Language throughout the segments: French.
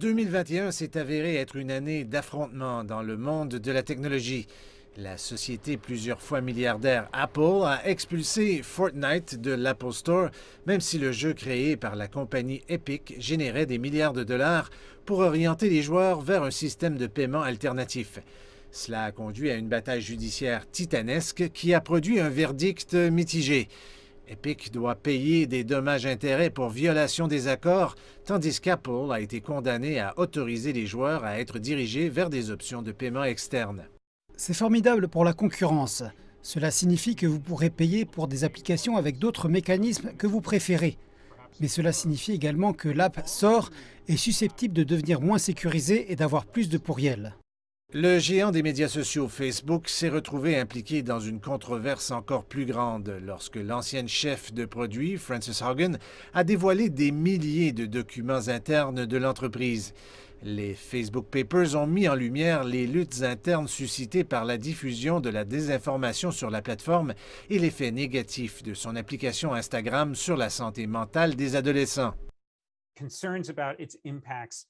2021 s'est avéré être une année d'affrontements dans le monde de la technologie. La société plusieurs fois milliardaire Apple a expulsé Fortnite de l'Apple Store, même si le jeu créé par la compagnie Epic générait des milliards de dollars pour orienter les joueurs vers un système de paiement alternatif. Cela a conduit à une bataille judiciaire titanesque qui a produit un verdict mitigé. Epic doit payer des dommages-intérêts pour violation des accords, tandis qu'Apple a été condamné à autoriser les joueurs à être dirigés vers des options de paiement externes. C'est formidable pour la concurrence. Cela signifie que vous pourrez payer pour des applications avec d'autres mécanismes que vous préférez. Mais cela signifie également que l'app sort est susceptible de devenir moins sécurisée et d'avoir plus de pourriels. Le géant des médias sociaux Facebook s'est retrouvé impliqué dans une controverse encore plus grande lorsque l'ancienne chef de produit, Frances Hogan a dévoilé des milliers de documents internes de l'entreprise. Les Facebook Papers ont mis en lumière les luttes internes suscitées par la diffusion de la désinformation sur la plateforme et l'effet négatif de son application Instagram sur la santé mentale des adolescents. impacts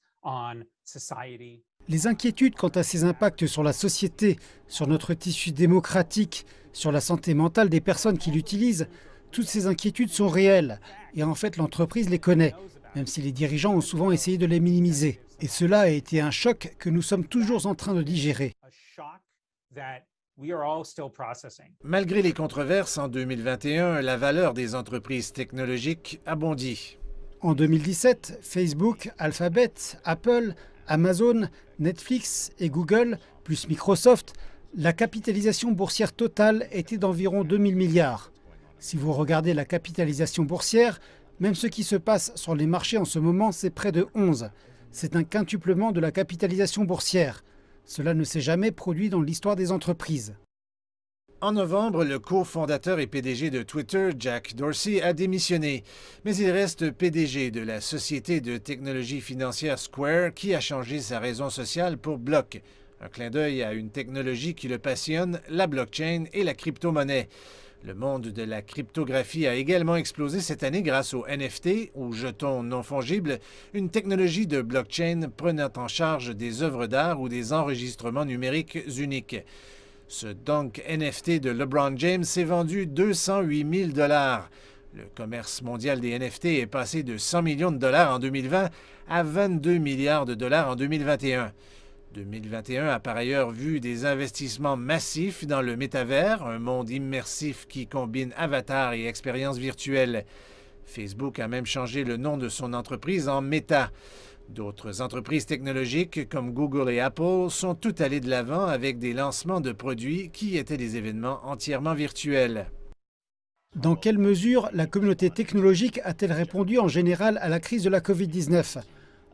les inquiétudes quant à ses impacts sur la société, sur notre tissu démocratique, sur la santé mentale des personnes qui l'utilisent, toutes ces inquiétudes sont réelles. Et en fait, l'entreprise les connaît, même si les dirigeants ont souvent essayé de les minimiser. Et cela a été un choc que nous sommes toujours en train de digérer. Malgré les controverses en 2021, la valeur des entreprises technologiques a bondi. En 2017, Facebook, Alphabet, Apple, Amazon, Netflix et Google, plus Microsoft, la capitalisation boursière totale était d'environ 2000 milliards. Si vous regardez la capitalisation boursière, même ce qui se passe sur les marchés en ce moment, c'est près de 11. C'est un quintuplement de la capitalisation boursière. Cela ne s'est jamais produit dans l'histoire des entreprises. En novembre, le cofondateur et PDG de Twitter, Jack Dorsey, a démissionné, mais il reste PDG de la société de technologie financière Square qui a changé sa raison sociale pour Block, un clin d'œil à une technologie qui le passionne, la blockchain et la crypto-monnaie. Le monde de la cryptographie a également explosé cette année grâce au NFT, ou jetons non fongibles, une technologie de blockchain prenant en charge des œuvres d'art ou des enregistrements numériques uniques. Ce dunk NFT de LeBron James s'est vendu 208 000 Le commerce mondial des NFT est passé de 100 millions de dollars en 2020 à 22 milliards de dollars en 2021. 2021 a par ailleurs vu des investissements massifs dans le métavers, un monde immersif qui combine avatar et expérience virtuelles. Facebook a même changé le nom de son entreprise en Meta. D'autres entreprises technologiques comme Google et Apple sont toutes allées de l'avant avec des lancements de produits qui étaient des événements entièrement virtuels. Dans quelle mesure la communauté technologique a-t-elle répondu en général à la crise de la Covid-19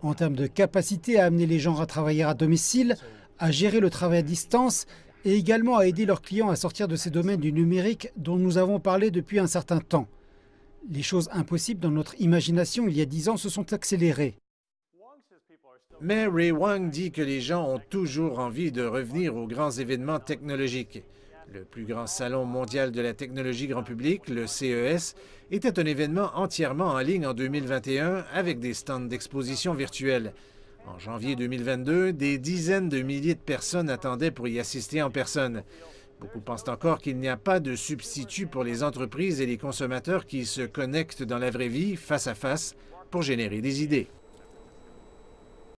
En termes de capacité à amener les gens à travailler à domicile, à gérer le travail à distance et également à aider leurs clients à sortir de ces domaines du numérique dont nous avons parlé depuis un certain temps. Les choses impossibles dans notre imagination il y a dix ans se sont accélérées. Mais Ray Wang dit que les gens ont toujours envie de revenir aux grands événements technologiques. Le plus grand salon mondial de la technologie grand public, le CES, était un événement entièrement en ligne en 2021 avec des stands d'exposition virtuels. En janvier 2022, des dizaines de milliers de personnes attendaient pour y assister en personne. Beaucoup pensent encore qu'il n'y a pas de substitut pour les entreprises et les consommateurs qui se connectent dans la vraie vie, face à face, pour générer des idées.